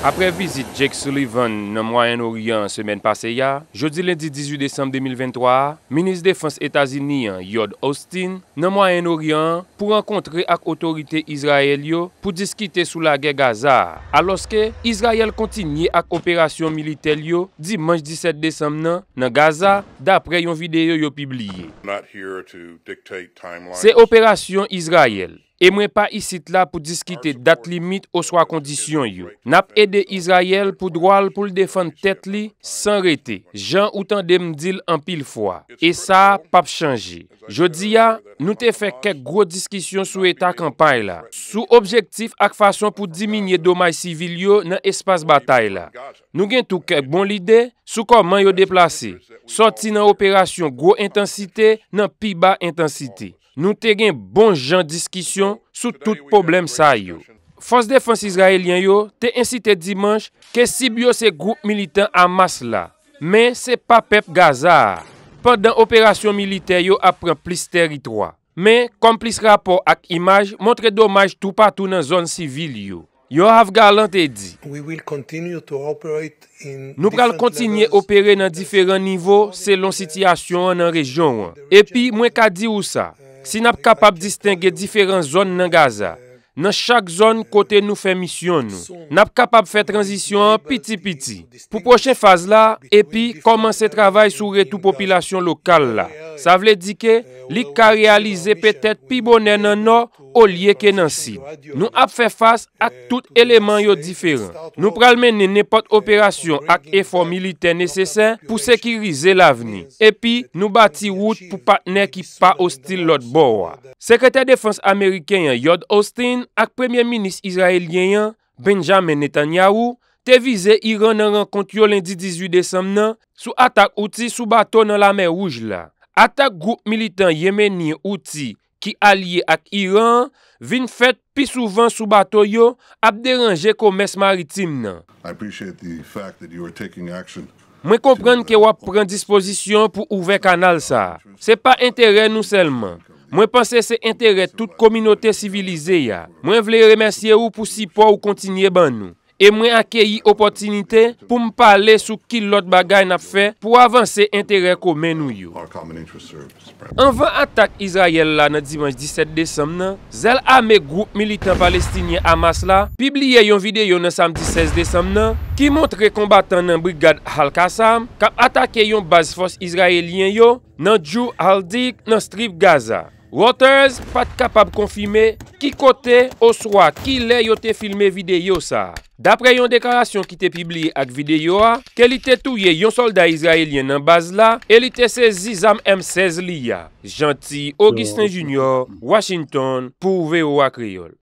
Apre vizit Jake Sullivan nan Moyen-Orient semen pase ya, jodi lendi 18 Desembe 2023, Minis Défense Etaziniyan Yod Austin nan Moyen-Orient pou renkontre ak otorite Israel yo pou diskite sou la gen Gaza. Aloske, Israel kontinye ak operasyon militel yo dimanj 17 Desembe nan Gaza dapre yon videyo yo pibliye. Se operasyon Israel. E mwen pa isit la pou diskite dat limit ou swa kondisyon yo. Nap ede Israel pou drwal pou l defan tet li, san rete. Jan ou tan demdil an pil fwa. E sa, pap chanji. Je di ya, nou te fe kek gro diskisyon sou eta kampan la. sou objektif ak fason pou diminye domay sivil yo nan espas batay la. Nou gen tou kek bon lide sou koman yo deplase, soti nan operasyon gwo intensite nan pi ba intensite. Nou te gen bon jan diskisyon sou tout problem sa yo. Fons Defensi Israelien yo te incite Dimanche ke si byo se group militant a mas la, men se pa pep Gaza. Pendan operasyon milite yo apren plis teri troa. Men, komplis rapor ak imaj, montre domaj tou patou nan zon sivil yo. Yo av galante di. Nou kal kontinye opere nan diferent nivou selon sityasyon nan rejon. Epi, mwen ka di ou sa, si nap kapap distingye diferent zon nan Gaza. nan chak zon kote nou fe misyon nou. Nap kapap fe transisyon an piti-piti. Pou prochen faz la, epi, koman se travay sou re tou popilasyon lokal la. Sa vle di ke, lik ka realize petet pi bonen nan nor ou liye ke nan si. Nou ap fe faz ak tout eleman yo diferan. Nou pralmen ne nepot operasyon ak efor militen nesesen pou sekirize la vni. Epi, nou bati wout pou patnen ki pa hostil lot bo wa. Sekreter defans Amerikenyan Yod Austin ak premier minis Israel yenyan, Benjamin Netanyahu, te vize Iran nan renkont yo lendi 18 Desem nan sou atak outi soubato nan la Merouj la. Atak goup militan Yemeni outi ki alye ak Iran vin fèt pi souvan soubato yo ap deranje kou mes maritim nan. Mwen komprende ke wap pren disposisyon pou ouve kanal sa. Se pa entere nou selman. Mwen panse se entere tout kominote sivilize ya. Mwen vle remersye ou pou sipo ou kontinye ban nou. E mwen akeyi opotinite pou mpa ale sou ki lot bagay nap fe pou avanse entere ko men nou yo. Anvan atak Israel la nan Dimanche 17 Desemnen, zel a me group militant palestinye Hamas la, pibliye yon videyo nan Samdi 16 Desemnen, ki montre kombatan nan Brigade Halkasam kap atake yon bazifos Israelien yo nan Djou Haldik nan Strip Gaza. Waters pat kapab konfime ki kote oswa ki le yote filme videyo sa. Dapre yon deklarasyon ki te pibli ak videyo a, ke li te touye yon solda izraelyen nan baz la, e li te se zizam M16 li ya. Janti Augustin Junior, Washington, pou ve ou ak reol.